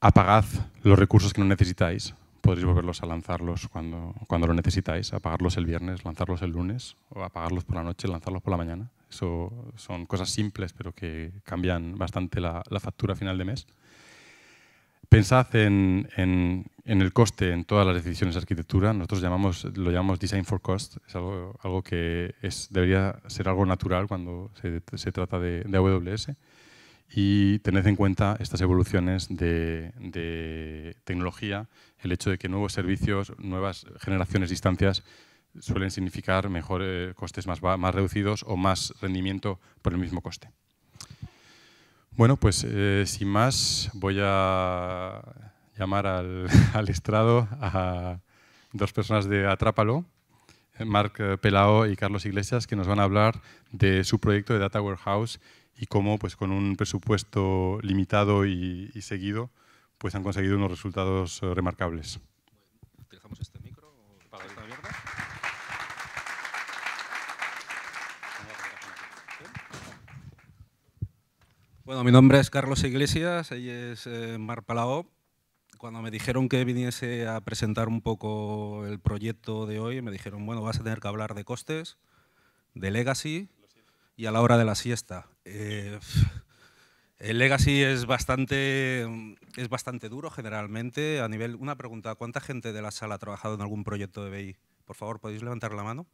apagad los recursos que no necesitáis. Podréis volverlos a lanzarlos cuando, cuando lo necesitáis, apagarlos el viernes, lanzarlos el lunes, o apagarlos por la noche, lanzarlos por la mañana. Eso son cosas simples, pero que cambian bastante la, factura final de mes. Pensad en, el coste en todas las decisiones de arquitectura. Nosotros llamamos, lo llamamos design for cost. Es algo, que debería ser algo natural cuando se, trata de, de AWS y tened en cuenta estas evoluciones de, tecnología, el hecho de que nuevos servicios, nuevas generaciones, de distancias suelen significar mejores eh, costes más, reducidos o más rendimiento por el mismo coste. Bueno, pues eh, sin más voy a llamar al, al, estrado a dos personas de Atrápalo, Marc Pelao y Carlos Iglesias, que nos van a hablar de su proyecto de Data Warehouse y cómo pues, con un presupuesto limitado y, seguido pues, han conseguido unos resultados eh, remarcables. Este bueno, mi nombre es Carlos Iglesias, ella es eh, Mar Palao. Cuando me dijeron que viniese a presentar un poco el proyecto de hoy, me dijeron, bueno, vas a tener que hablar de costes, de legacy y a la hora de la siesta. Eh, el legacy es bastante, es bastante duro generalmente. A nivel, una pregunta, ¿cuánta gente de la sala ha trabajado en algún proyecto de BI? Por favor, ¿podéis levantar la mano?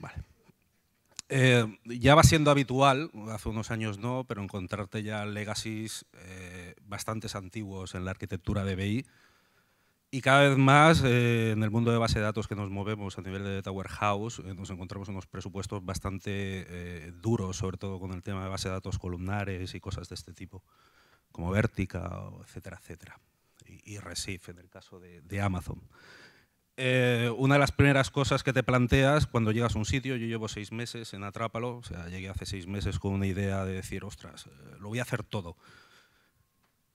Vale. Eh, ya va siendo habitual, hace unos años no, pero encontrarte ya legacies eh, bastante antiguos en la arquitectura de BI y cada vez más eh, en el mundo de base de datos que nos movemos a nivel de Data Warehouse eh, nos encontramos unos presupuestos bastante eh, duros, sobre todo con el tema de base de datos columnares y cosas de este tipo, como Vertica, etcétera, etcétera. Y, Recife en el caso de, de Amazon. una de las primeras cosas que te planteas cuando llegas a un sitio, yo llevo seis meses en Atrápalo, o sea, llegué hace seis meses con una idea de decir, ostras, lo voy a hacer todo.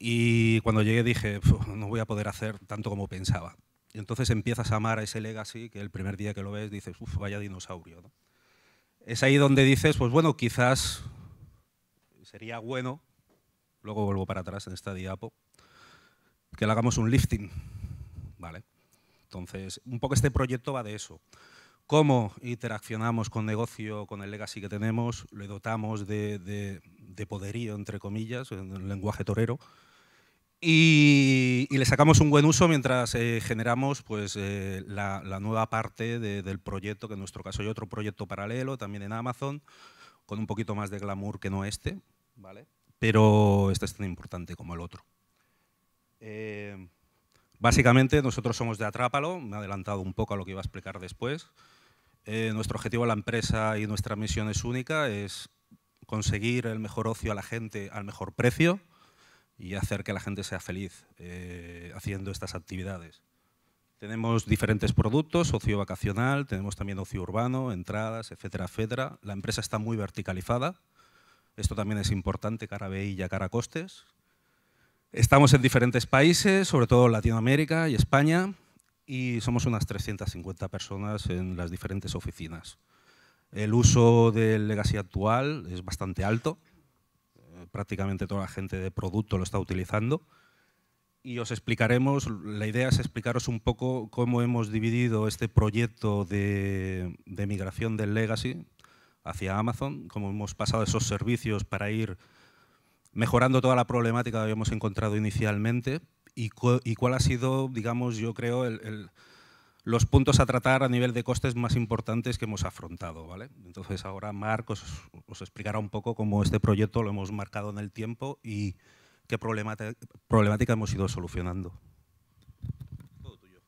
Y cuando llegué dije, no voy a poder hacer tanto como pensaba. Y entonces empiezas a amar a ese legacy que el primer día que lo ves dices, uff, vaya dinosaurio. Es ahí donde dices, pues bueno, quizás sería bueno, luego vuelvo para atrás en esta diapo, que le hagamos un lifting. ¿Vale? Entonces, un poco este proyecto va de eso. Cómo interaccionamos con negocio, con el legacy que tenemos, le dotamos de, de poderío, entre comillas, en el lenguaje torero, y, le sacamos un buen uso mientras eh, generamos pues, eh, la, nueva parte del proyecto, que en nuestro caso hay otro proyecto paralelo, también en Amazon, con un poquito más de glamour que no este, ¿vale? pero este es tan importante como el otro. Eh, básicamente nosotros somos de Atrápalo, me he adelantado un poco a lo que iba a explicar después. nuestro objetivo la empresa y nuestra misión es única, es conseguir el mejor ocio a la gente al mejor precio, y hacer que la gente sea feliz eh, haciendo estas actividades. Tenemos diferentes productos, ocio vacacional, tenemos también ocio urbano, entradas, etcétera, etcétera. La empresa está muy verticalizada. Esto también es importante cara y cara costes. Estamos en diferentes países, sobre todo Latinoamérica y España, y somos unas 350 personas en las diferentes oficinas. El uso del legacy actual es bastante alto prácticamente toda la gente de producto lo está utilizando. Y os explicaremos, la idea es explicaros un poco cómo hemos dividido este proyecto de, migración del legacy hacia Amazon, cómo hemos pasado esos servicios para ir mejorando toda la problemática que habíamos encontrado inicialmente y, cuál ha sido, digamos, yo creo, el los puntos a tratar a nivel de costes más importantes que hemos afrontado. ¿vale? Entonces ahora Marc os, explicará un poco cómo este proyecto lo hemos marcado en el tiempo y qué problemática hemos ido solucionando. Todo tuyo.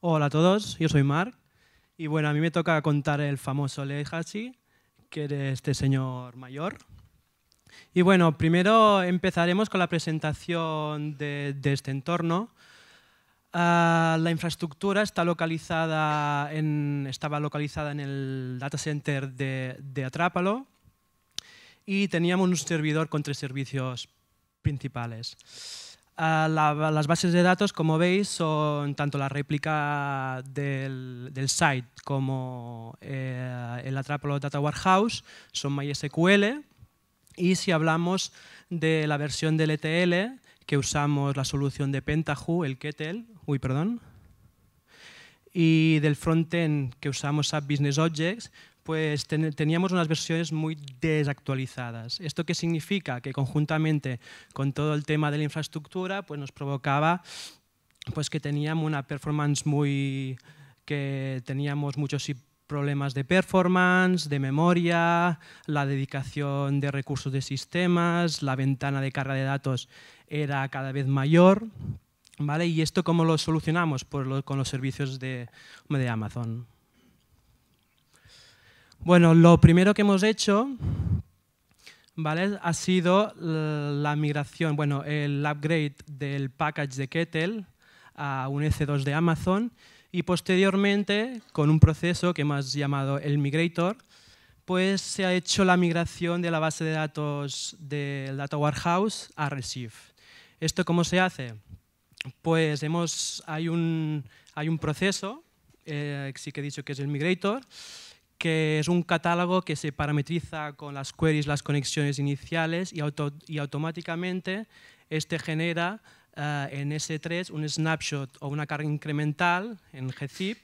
Hola a todos, yo soy Marc y bueno, a mí me toca contar el famoso Leihachi, que es este señor mayor. Y bueno, primero empezaremos con la presentación de, de este entorno. Ah, la infraestructura está estaba localizada en el data center de, de Atrápalo y teníamos un servidor con tres servicios principales. Ah, las bases de datos, como veis, son tanto la réplica del, site como eh, el Atrápalo Data Warehouse, son MySQL. Y si hablamos de la versión del ETL, que usamos la solución de Pentaho, el Kettle, Uy, perdón. Y del frontend que usamos a Business Objects, pues teníamos unas versiones muy desactualizadas. ¿Esto qué significa? Que conjuntamente con todo el tema de la infraestructura, pues nos provocaba pues que teníamos una performance muy que teníamos muchos problemas de performance, de memoria, la dedicación de recursos de sistemas, la ventana de carga de datos era cada vez mayor. ¿Vale? ¿Y esto cómo lo solucionamos? Pues con los servicios de, Amazon. Bueno, lo primero que hemos hecho ¿vale? ha sido la migración, bueno, el upgrade del package de Kettle a un EC2 de Amazon y posteriormente, con un proceso que hemos llamado el migrator, pues se ha hecho la migración de la base de datos del Data Warehouse a Receive. ¿Esto cómo se hace? pues hay, un, proceso, eh, sí que he dicho que es el migrator, que es un catálogo que se parametriza con las queries, las conexiones iniciales y, automáticamente este genera eh, en S3 un snapshot o una carga incremental en GZIP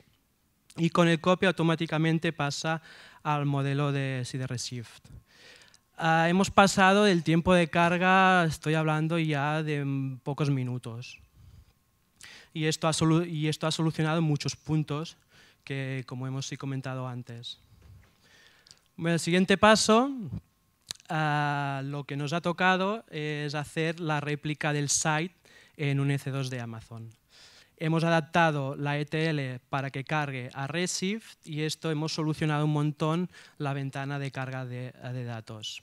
y con el copy automáticamente pasa al modelo de CDRShift. Ah, hemos pasado del tiempo de carga, estoy hablando ya de pocos minutos y esto ha, y esto ha solucionado muchos puntos que, como hemos comentado antes. el siguiente paso, ah, lo que nos ha tocado es hacer la réplica del site en un EC2 de Amazon. Hemos adaptado la ETL para que cargue a Redshift y esto hemos solucionado un montón la ventana de carga de datos.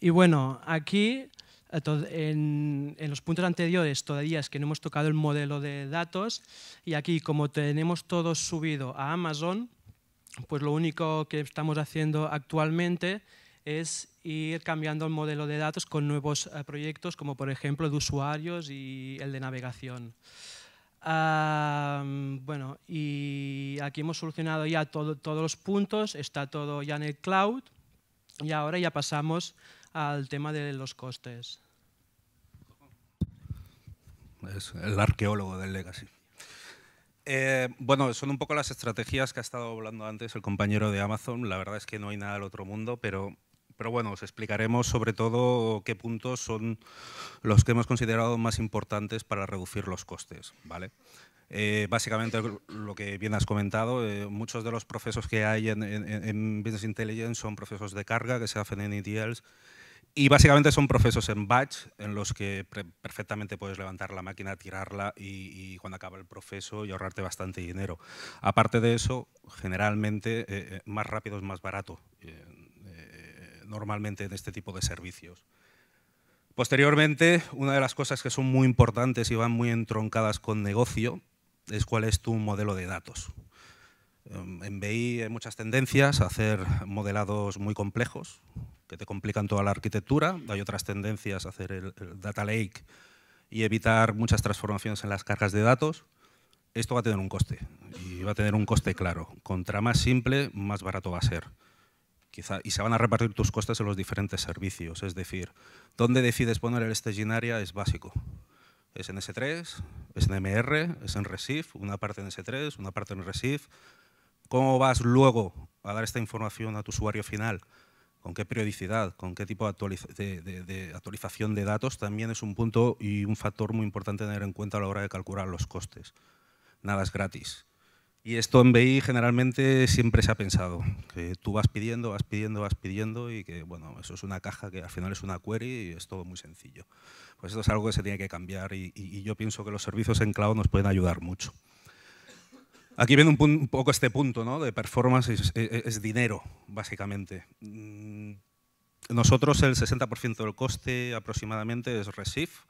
Y bueno, aquí en, los puntos anteriores todavía es que no hemos tocado el modelo de datos y aquí como tenemos todo subido a Amazon, pues lo único que estamos haciendo actualmente es ir cambiando el modelo de datos con nuevos eh, proyectos como por ejemplo de usuarios y el de navegación. bueno, y aquí hemos solucionado ya todos los puntos, está todo ya en el cloud y ahora ya pasamos al tema de los costes. Es el arqueólogo del legacy. Eh, bueno, son un poco las estrategias que ha estado hablando antes el compañero de Amazon. La verdad es que no hay nada del otro mundo, pero, pero bueno, os explicaremos sobre todo qué puntos son los que hemos considerado más importantes para reducir los costes, ¿vale? Eh, básicamente lo que bien has comentado, eh, muchos de los procesos que hay en, en, Business Intelligence son procesos de carga que se hacen en ETLs y básicamente son procesos en batch en los que perfectamente puedes levantar la máquina, tirarla y, cuando acaba el proceso y ahorrarte bastante dinero. Aparte de eso, generalmente eh, eh, más rápido es más barato, eh, normalmente en este tipo de servicios. Posteriormente, una de las cosas que son muy importantes y van muy entroncadas con negocio es cuál es tu modelo de datos. Em, en BI hay muchas tendencias a hacer modelados muy complejos, que te complican toda la arquitectura. Hay otras tendencias a hacer el, data lake y evitar muchas transformaciones en las cargas de datos. Esto va a tener un coste y va a tener un coste claro. Contra más simple, más barato va a ser. Quizá, y se van a repartir tus costes en los diferentes servicios. Es decir, dónde decides poner el staging area es básico. Es en S3, es en MR, es en Recife, una parte en S3, una parte en Recife. ¿Cómo vas luego a dar esta información a tu usuario final? con qué periodicidad, con qué tipo de, actualización de datos, también es un punto y un factor muy importante tener en cuenta a la hora de calcular los costes. Nada es gratis. Y esto en BI generalmente siempre se ha pensado, que tú vas pidiendo, vas pidiendo, vas pidiendo y que bueno, eso es una caja que al final es una query y es todo muy sencillo. Pues eso es algo que se tiene que cambiar y yo pienso que los servicios en cloud nos pueden ayudar mucho. Aquí viene un, poco este punto ¿no? de performance, es, dinero, básicamente. Mm, nosotros el 60% del coste aproximadamente es RESIF.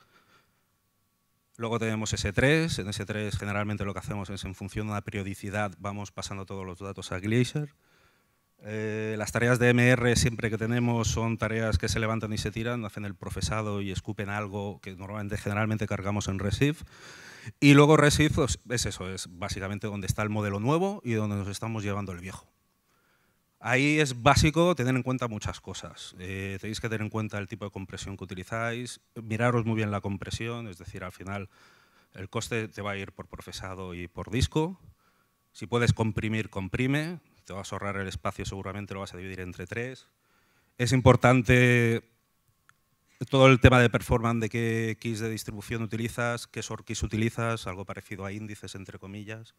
Luego tenemos S3. En S3 generalmente lo que hacemos es en función de la periodicidad vamos pasando todos los datos a Glacier. Eh, las tareas de MR siempre que tenemos son tareas que se levantan y se tiran, hacen el procesado y escupen algo que normalmente generalmente cargamos en RESIF. Y luego ResIF pues, es eso, es básicamente donde está el modelo nuevo y donde nos estamos llevando el viejo. Ahí es básico tener en cuenta muchas cosas. Eh, tenéis que tener en cuenta el tipo de compresión que utilizáis, miraros muy bien la compresión, es decir, al final el coste te va a ir por profesado y por disco. Si puedes comprimir, comprime, te vas a ahorrar el espacio, seguramente lo vas a dividir entre tres. Es importante todo el tema de performance, de qué keys de distribución utilizas, qué sort keys utilizas, algo parecido a índices, entre comillas,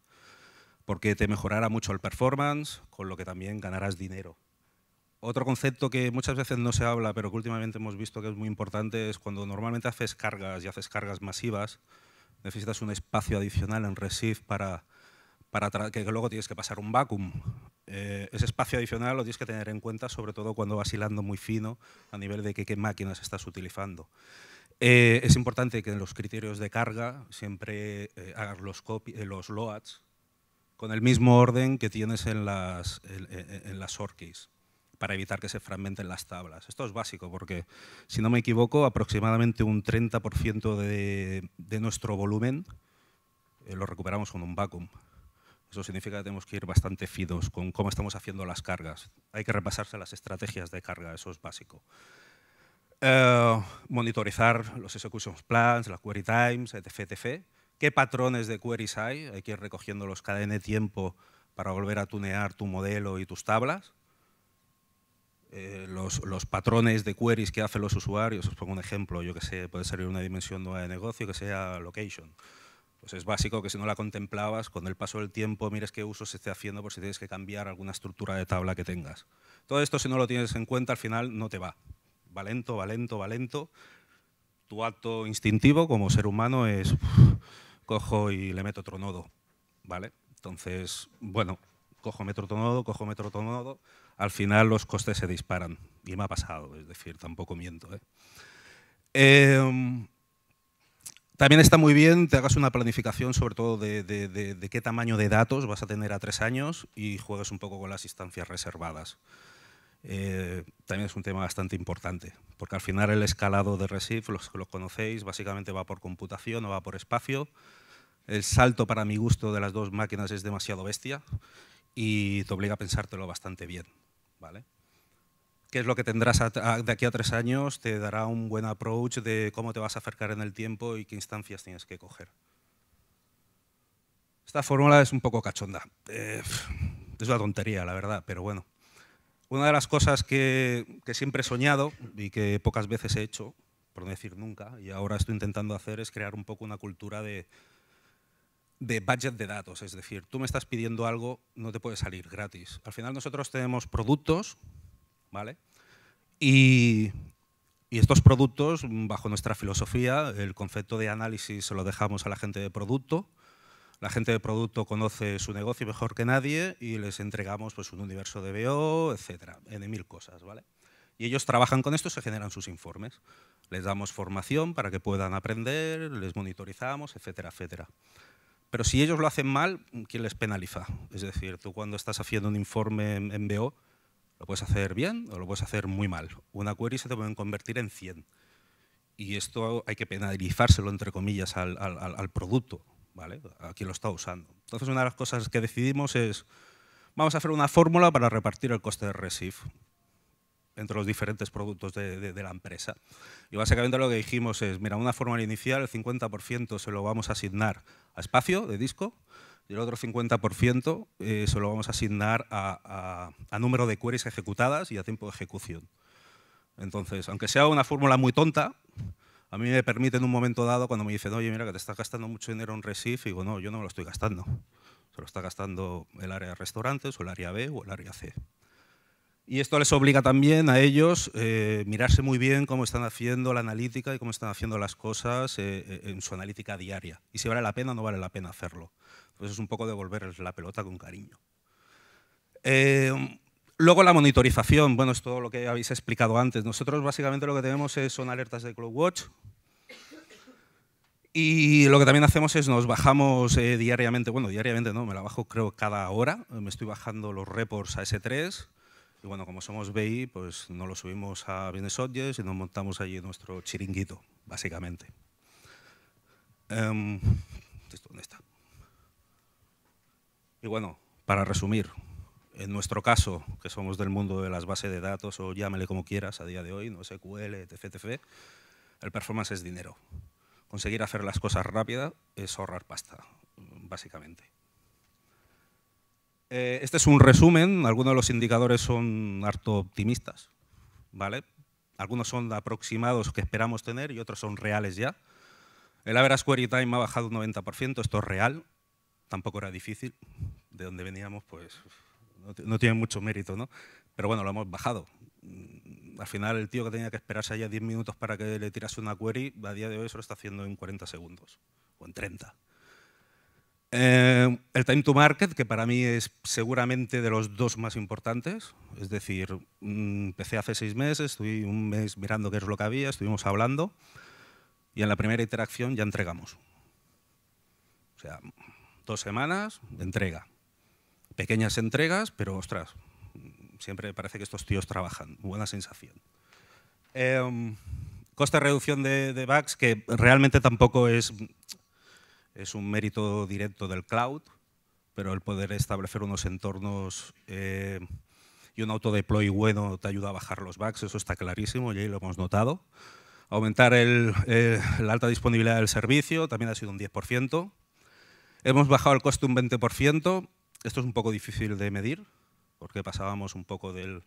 porque te mejorará mucho el performance, con lo que también ganarás dinero. Otro concepto que muchas veces no se habla, pero que últimamente hemos visto que es muy importante, es cuando normalmente haces cargas y haces cargas masivas, necesitas un espacio adicional en Receive para, para que luego tienes que pasar un vacuum. Eh, ese espacio adicional lo tienes que tener en cuenta, sobre todo cuando vas hilando muy fino a nivel de qué, máquinas estás utilizando. Eh, es importante que en los criterios de carga siempre eh, hagas los, loads con el mismo orden que tienes en las, en, para evitar que se fragmenten las tablas. Esto es básico porque, si no me equivoco, aproximadamente un 30% de nuestro volumen lo recuperamos con un vacuum. Eso significa que tenemos que ir bastante fidos con cómo estamos haciendo las cargas. Hay que repasarse las estrategias de carga, eso es básico. Eh, monitorizar los execution plans, las query times, etc, ¿Qué patrones de queries hay? Hay que ir recogiéndolos cada N tiempo para volver a tunear tu modelo y tus tablas. Eh, los, los, patrones de queries que hacen los usuarios, os pongo un ejemplo, yo que sé, puede ser una dimensión nueva de negocio, que sea location pues es básico que si no la contemplabas, con el paso del tiempo mires qué uso se está haciendo por si tienes que cambiar alguna estructura de tabla que tengas. Todo esto si no lo tienes en cuenta al final no te va. Va lento, va lento, va lento. Tu acto instintivo como ser humano es cojo y le meto otro nodo, ¿vale? Entonces, bueno, cojo, meto otro nodo, cojo, meto otro nodo. Al final los costes se disparan y me ha pasado, es decir, tampoco miento. ¿eh? Em, también está muy bien te hagas una planificación sobre todo de, qué tamaño de datos vas a tener a tres años y juegues un poco con las instancias reservadas. Eh, también es un tema bastante importante, porque al final el escalado de Recife, los que lo conocéis, básicamente va por computación o va por espacio. El salto para mi gusto de las dos máquinas es demasiado bestia y te obliga a pensártelo bastante bien. ¿vale? qué es lo que tendrás de aquí a tres años, te dará un buen approach de cómo te vas a acercar en el tiempo y qué instancias tienes que coger. Esta fórmula es un poco cachonda. Eh, es una tontería, la verdad, pero bueno. Una de las cosas que, siempre he soñado y que pocas veces he hecho, por no decir nunca, y ahora estoy intentando hacer es crear un poco una cultura de, de budget de datos. Es decir, tú me estás pidiendo algo, no te puede salir gratis. Al final nosotros tenemos productos ¿vale? Y, estos productos, bajo nuestra filosofía, el concepto de análisis se lo dejamos a la gente de producto. La gente de producto conoce su negocio mejor que nadie y les entregamos pues, un universo de BO, etcétera, en mil cosas, ¿vale? Y ellos trabajan con esto y se generan sus informes. Les damos formación para que puedan aprender, les monitorizamos, etcétera, etcétera. Pero si ellos lo hacen mal, ¿quién les penaliza? Es decir, tú cuando estás haciendo un informe en BO, lo puedes hacer bien o lo puedes hacer muy mal. Una query se te pueden convertir en 100. Y esto hay que penalizárselo, entre comillas, al, producto, ¿vale? a quien lo está usando. Entonces, una de las cosas que decidimos es, vamos a hacer una fórmula para repartir el coste de Resif entre los diferentes productos de, la empresa. Y básicamente lo que dijimos es, mira, una fórmula inicial, el 50% se lo vamos a asignar a espacio de disco, y el otro 50% eh, se lo vamos a asignar a, número de queries ejecutadas y a tiempo de ejecución. Entonces, aunque sea una fórmula muy tonta, a mí me permite en un momento dado, cuando me dicen, oye, mira, que te estás gastando mucho dinero en Resif, digo, no, yo no me lo estoy gastando. Se lo está gastando el área de restaurantes, o el área B, o el área C. Y esto les obliga también a ellos a eh, mirarse muy bien cómo están haciendo la analítica y cómo están haciendo las cosas eh, en su analítica diaria. Y si vale la pena o no vale la pena hacerlo. Pues es un poco devolverles la pelota con cariño. Eh, luego la monitorización, bueno, es todo lo que habéis explicado antes. Nosotros básicamente lo que tenemos son alertas de CloudWatch, y lo que también hacemos es nos bajamos eh, diariamente, bueno, diariamente no, me la bajo creo cada hora, me estoy bajando los reports a S3 y bueno, como somos BI, pues no lo subimos a Business Objects y nos montamos allí nuestro chiringuito, básicamente. Em, ¿Dónde está? Y bueno, para resumir, en nuestro caso, que somos del mundo de las bases de datos o llámele como quieras a día de hoy, no SQL, etc., etc., el performance es dinero. Conseguir hacer las cosas rápidas es ahorrar pasta, básicamente. Eh, este es un resumen. Algunos de los indicadores son harto optimistas, ¿vale? Algunos son aproximados que esperamos tener y otros son reales ya. El average query time ha bajado un 90%, esto es real tampoco era difícil, de donde veníamos, pues no, tiene mucho mérito, ¿no? Pero bueno, lo hemos bajado. Mm, al final, el tío que tenía que esperarse allá 10 minutos para que le tirase una query, a día de hoy se lo está haciendo en 40 segundos o en 30. Eh, el time to market, que para mí es seguramente de los dos más importantes, es decir, mm, empecé hace seis meses, estuve un mes mirando qué es lo que había, estuvimos hablando y en la primera interacción ya entregamos. O sea, dos semanas de entrega. Pequeñas entregas, pero ostras, siempre parece que estos tíos trabajan. Buena sensación. Costa em, coste de reducción de, de, bugs, que realmente tampoco es, es un mérito directo del cloud, pero el poder establecer unos entornos eh, y un autodeploy bueno te ayuda a bajar los bugs, eso está clarísimo, ya lo hemos notado. Aumentar el, eh, la alta disponibilidad del servicio también ha sido un 10%. Hemos bajado el coste un 20%. Esto es un poco difícil de medir, porque pasábamos un poco del,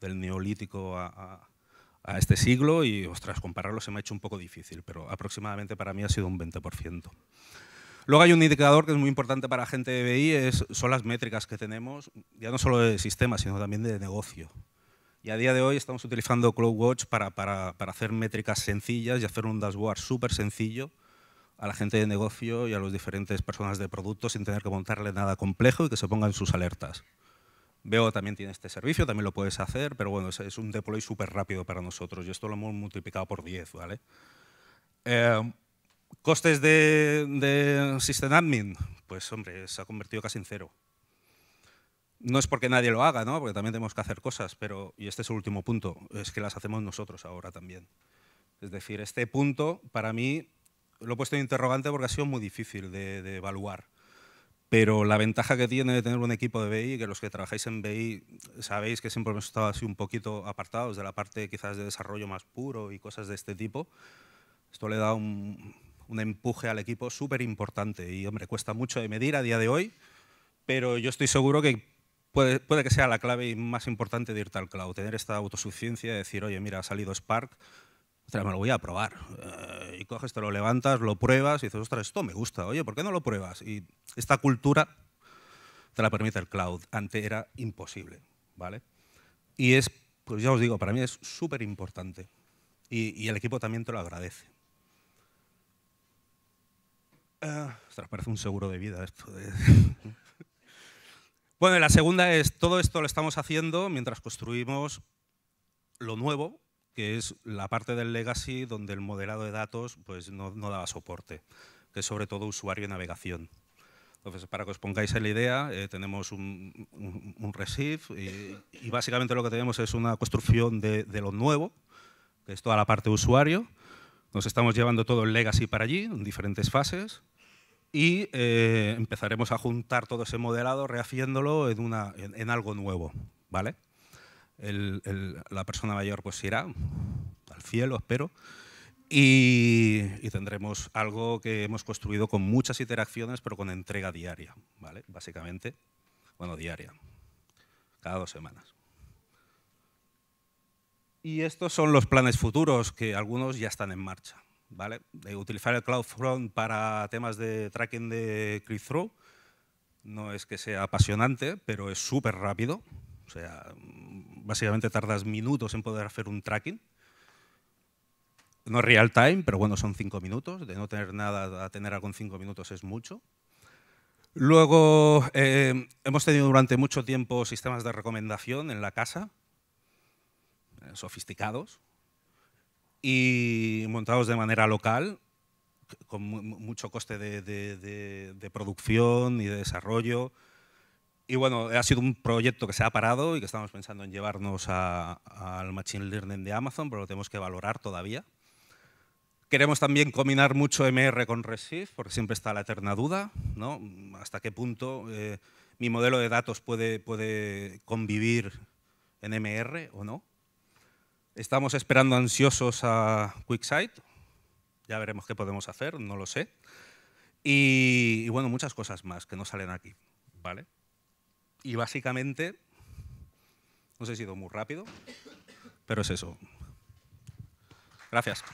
neolítico a, este siglo y, ostras, compararlo se me ha hecho un poco difícil, pero aproximadamente para mí ha sido un 20%. Luego hay un indicador que es muy importante para gente de BI, es, son las métricas que tenemos, ya no solo de sistema sino también de negocio. Y a día de hoy estamos utilizando CloudWatch para hacer métricas sencillas y hacer un dashboard súper sencillo, a la gente de negocio y a los diferentes personas de producto sin tener que montarle nada complejo y que se pongan sus alertas. Veo también tiene este servicio, también lo puedes hacer, pero bueno, es, un deploy súper rápido para nosotros y esto lo hemos multiplicado por 10, ¿vale? Eh, ¿Costes de, de System Admin? Pues hombre, se ha convertido casi en cero. No es porque nadie lo haga, ¿no? porque también tenemos que hacer cosas, pero, y este es el último punto, es que las hacemos nosotros ahora también. Es decir, este punto para mí lo he puesto en interrogante porque ha sido muy difícil de, evaluar. Pero la ventaja que tiene de tener un equipo de BI, que los que trabajáis en BI sabéis que siempre hemos estado así un poquito apartados de la parte quizás de desarrollo más puro y cosas de este tipo, esto le da un, empuje al equipo súper importante y, hombre, cuesta mucho de medir a día de hoy, pero yo estoy seguro que puede, que sea la clave más importante de ir al cloud, tener esta autosuficiencia, de decir, oye, mira, ha salido Spark, ostras, me lo voy a probar. Eh, y coges, te lo levantas, lo pruebas y dices, ostras, esto me gusta, oye, ¿por qué no lo pruebas? Y esta cultura te la permite el cloud. Antes era imposible, ¿vale? Y es, pues ya os digo, para mí es súper importante. Y, el equipo también te lo agradece. Ah, ostras, parece un seguro de vida esto. bueno, la segunda es, todo esto lo estamos haciendo mientras construimos lo nuevo que es la parte del legacy donde el modelado de datos pues, no, no daba soporte, que es sobre todo usuario y navegación. Entonces, para que os pongáis en la idea, eh, tenemos un, un, y, básicamente lo que tenemos es una construcción de, de, lo nuevo, que es toda la parte usuario. Nos estamos llevando todo el legacy para allí, en diferentes fases, y eh, empezaremos a juntar todo ese modelado, rehaciéndolo en, una, en algo nuevo. ¿vale? el, la persona mayor pues irá al cielo, espero, y, tendremos algo que hemos construido con muchas interacciones, pero con entrega diaria, ¿vale? Básicamente, bueno, diaria, cada dos semanas. Y estos son los planes futuros, que algunos ya están en marcha, ¿vale? utilizar el CloudFront para temas de tracking de click-through, no es que sea apasionante, pero es súper rápido. O sea, básicamente tardas minutos en poder hacer un tracking. No real time, pero bueno, son cinco minutos. De no tener nada a tener algo en cinco minutos es mucho. Luego, eh, hemos tenido durante mucho tiempo sistemas de recomendación en la casa, eh, sofisticados, y montados de manera local, con mucho coste de producción y de desarrollo. Y bueno, ha sido un proyecto que se ha parado y que estamos pensando en llevarnos al Machine Learning de Amazon, pero lo tenemos que valorar todavía. Queremos también combinar mucho MR con Resif, porque siempre está la eterna duda, ¿no? Hasta qué punto eh, mi modelo de datos puede, convivir en MR o no. Estamos esperando ansiosos a QuickSight. Ya veremos qué podemos hacer, no lo sé. y bueno, muchas cosas más que no salen aquí, ¿vale? Y básicamente, no sé si he ido muy rápido, pero es eso. Gracias.